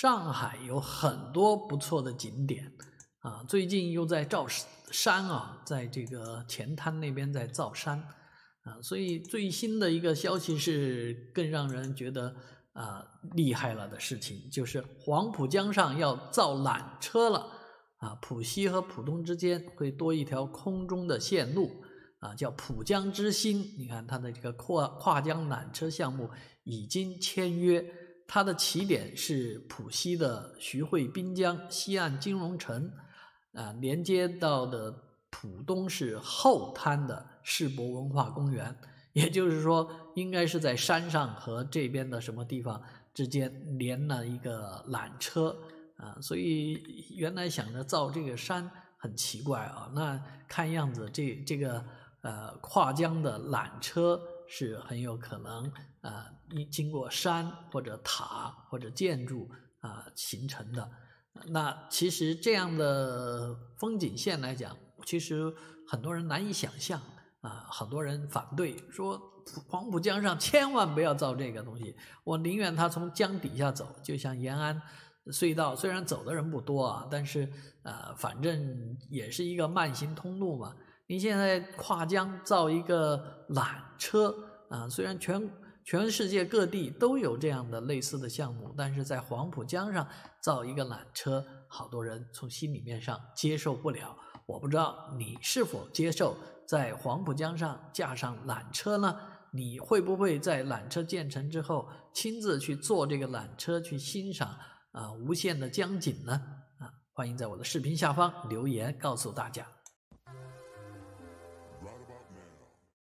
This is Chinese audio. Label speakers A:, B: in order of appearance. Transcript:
A: 上海有很多不错的景点啊，最近又在造山啊，在这个前滩那边在造山啊，所以最新的一个消息是更让人觉得啊厉害了的事情，就是黄浦江上要造缆车了啊，浦西和浦东之间会多一条空中的线路啊，叫浦江之星，你看它的这个跨跨江缆车项目已经签约。它的起点是浦西的徐汇滨江西岸金融城，啊，连接到的浦东是后滩的世博文化公园，也就是说，应该是在山上和这边的什么地方之间连了一个缆车啊，所以原来想着造这个山很奇怪啊，那看样子这这个呃跨江的缆车。是很有可能，呃，一经过山或者塔或者建筑啊形成的。那其实这样的风景线来讲，其实很多人难以想象啊，很多人反对说，黄浦江上千万不要造这个东西，我宁愿它从江底下走。就像延安隧道，虽然走的人不多啊，但是呃，反正也是一个慢行通路嘛。您现在跨江造一个缆车啊，虽然全全世界各地都有这样的类似的项目，但是在黄浦江上造一个缆车，好多人从心里面上接受不了。我不知道你是否接受在黄浦江上架上缆车呢？你会不会在缆车建成之后亲自去坐这个缆车去欣赏啊无限的江景呢？啊，欢迎在我的视频下方留言告诉大家。